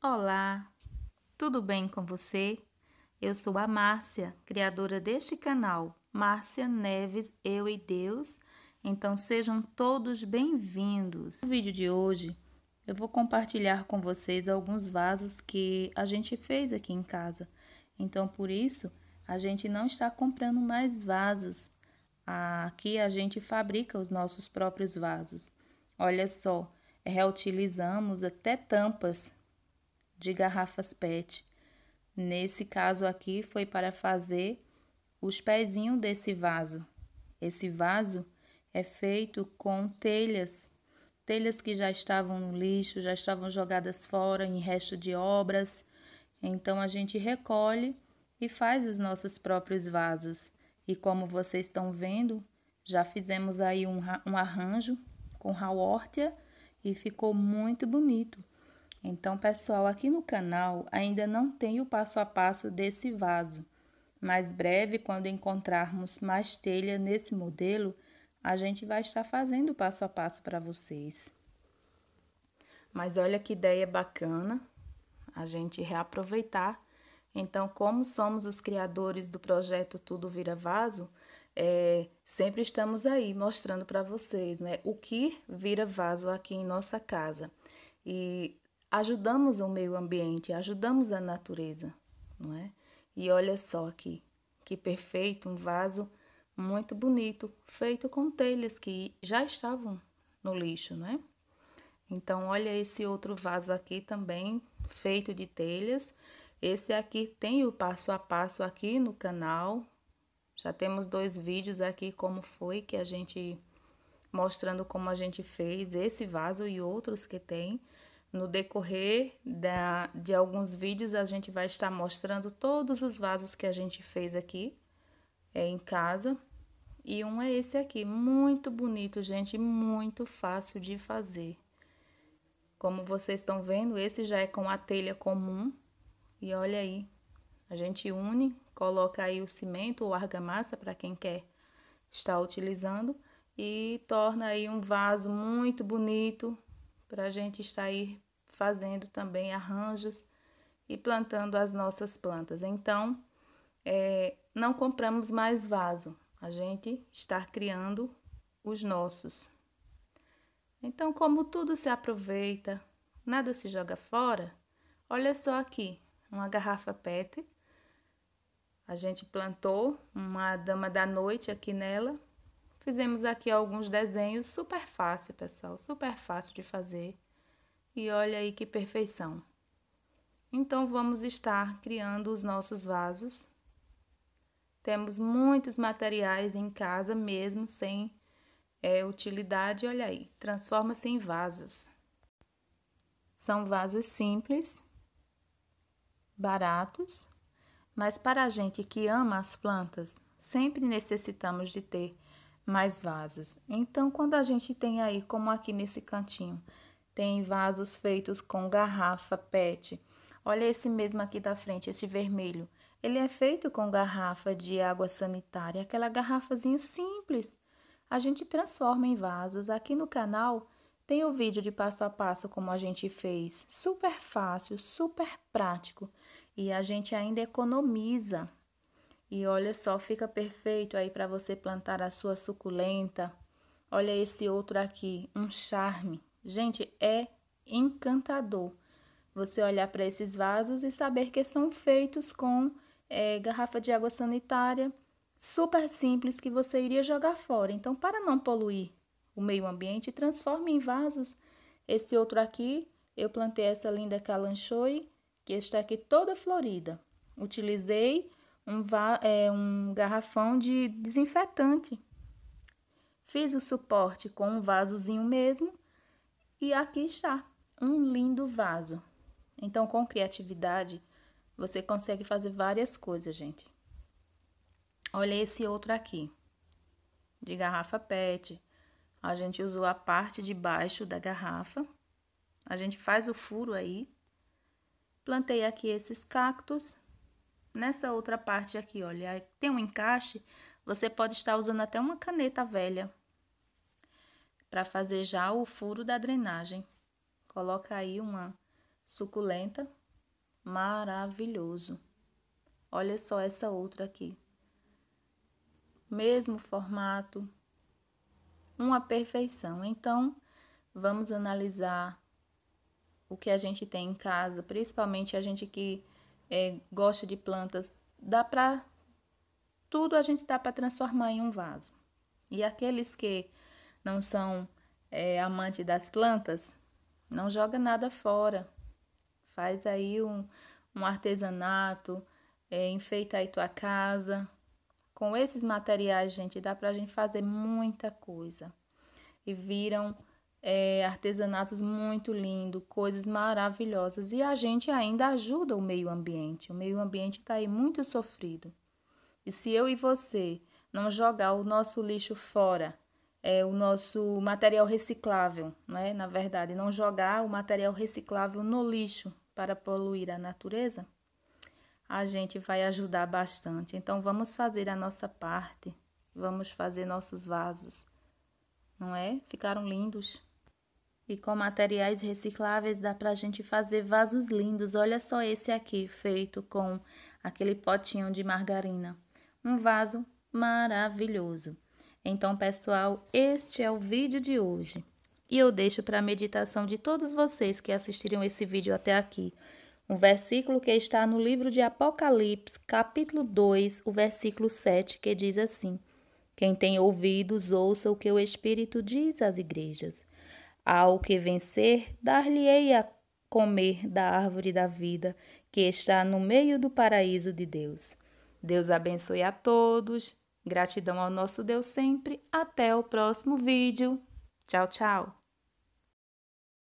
Olá, tudo bem com você? Eu sou a Márcia, criadora deste canal, Márcia Neves, Eu e Deus. Então sejam todos bem-vindos. No vídeo de hoje, eu vou compartilhar com vocês alguns vasos que a gente fez aqui em casa. Então, por isso, a gente não está comprando mais vasos. Aqui a gente fabrica os nossos próprios vasos. Olha só, reutilizamos até tampas de garrafas PET. Nesse caso aqui foi para fazer os pezinhos desse vaso. Esse vaso é feito com telhas, telhas que já estavam no lixo, já estavam jogadas fora em resto de obras. Então a gente recolhe e faz os nossos próprios vasos. E como vocês estão vendo, já fizemos aí um, um arranjo com raórtia e ficou muito bonito. Então, pessoal, aqui no canal ainda não tem o passo a passo desse vaso. Mais breve, quando encontrarmos mais telha nesse modelo, a gente vai estar fazendo o passo a passo para vocês. Mas olha que ideia bacana a gente reaproveitar. Então, como somos os criadores do projeto Tudo Vira Vaso, é, sempre estamos aí mostrando para vocês né, o que vira vaso aqui em nossa casa. E ajudamos o meio ambiente, ajudamos a natureza, não é? E olha só aqui, que perfeito, um vaso muito bonito, feito com telhas que já estavam no lixo, né? Então, olha esse outro vaso aqui também, feito de telhas. Esse aqui tem o passo a passo aqui no canal. Já temos dois vídeos aqui como foi que a gente mostrando como a gente fez esse vaso e outros que tem. No decorrer da, de alguns vídeos, a gente vai estar mostrando todos os vasos que a gente fez aqui é, em casa. E um é esse aqui, muito bonito, gente, muito fácil de fazer. Como vocês estão vendo, esse já é com a telha comum. E olha aí, a gente une, coloca aí o cimento ou argamassa para quem quer estar utilizando. E torna aí um vaso muito bonito, para a gente estar aí fazendo também arranjos e plantando as nossas plantas. Então, é, não compramos mais vaso, a gente está criando os nossos. Então, como tudo se aproveita, nada se joga fora, olha só aqui, uma garrafa PET. A gente plantou uma dama da noite aqui nela Fizemos aqui alguns desenhos, super fácil, pessoal, super fácil de fazer. E olha aí que perfeição. Então, vamos estar criando os nossos vasos. Temos muitos materiais em casa, mesmo sem é, utilidade. Olha aí, transforma-se em vasos. São vasos simples, baratos, mas para a gente que ama as plantas, sempre necessitamos de ter mais vasos. Então, quando a gente tem aí, como aqui nesse cantinho, tem vasos feitos com garrafa PET. Olha esse mesmo aqui da frente, esse vermelho. Ele é feito com garrafa de água sanitária, aquela garrafazinha simples. A gente transforma em vasos. Aqui no canal tem o vídeo de passo a passo como a gente fez. Super fácil, super prático. E a gente ainda economiza e olha só, fica perfeito aí para você plantar a sua suculenta. Olha esse outro aqui, um charme. Gente, é encantador você olhar para esses vasos e saber que são feitos com é, garrafa de água sanitária, super simples que você iria jogar fora. Então, para não poluir o meio ambiente, transforme em vasos. Esse outro aqui, eu plantei essa linda calanchoe, que está aqui toda florida. Utilizei um, é, um garrafão de desinfetante. Fiz o suporte com um vasozinho mesmo e aqui está, um lindo vaso. Então, com criatividade, você consegue fazer várias coisas, gente. Olha esse outro aqui, de garrafa PET. A gente usou a parte de baixo da garrafa. A gente faz o furo aí. Plantei aqui esses cactos nessa outra parte aqui, olha, tem um encaixe, você pode estar usando até uma caneta velha para fazer já o furo da drenagem. Coloca aí uma suculenta, maravilhoso. Olha só essa outra aqui. Mesmo formato, uma perfeição. Então, vamos analisar o que a gente tem em casa, principalmente a gente que é, gosta de plantas, dá para tudo a gente dá para transformar em um vaso. E aqueles que não são é, amante das plantas, não joga nada fora. Faz aí um, um artesanato, é, enfeita aí tua casa. Com esses materiais, gente, dá para a gente fazer muita coisa. E viram é, artesanatos muito lindos, coisas maravilhosas. E a gente ainda ajuda o meio ambiente. O meio ambiente está aí muito sofrido. E se eu e você não jogar o nosso lixo fora, é, o nosso material reciclável, não é? na verdade, não jogar o material reciclável no lixo para poluir a natureza, a gente vai ajudar bastante. Então, vamos fazer a nossa parte, vamos fazer nossos vasos, não é? Ficaram lindos. E com materiais recicláveis dá para a gente fazer vasos lindos. Olha só esse aqui, feito com aquele potinho de margarina. Um vaso maravilhoso. Então, pessoal, este é o vídeo de hoje. E eu deixo para a meditação de todos vocês que assistiram esse vídeo até aqui. Um versículo que está no livro de Apocalipse, capítulo 2, o versículo 7, que diz assim: Quem tem ouvidos, ouça o que o Espírito diz às igrejas. Ao que vencer, dar-lhe-ei a comer da árvore da vida que está no meio do paraíso de Deus. Deus abençoe a todos. Gratidão ao nosso Deus sempre. Até o próximo vídeo. Tchau, tchau.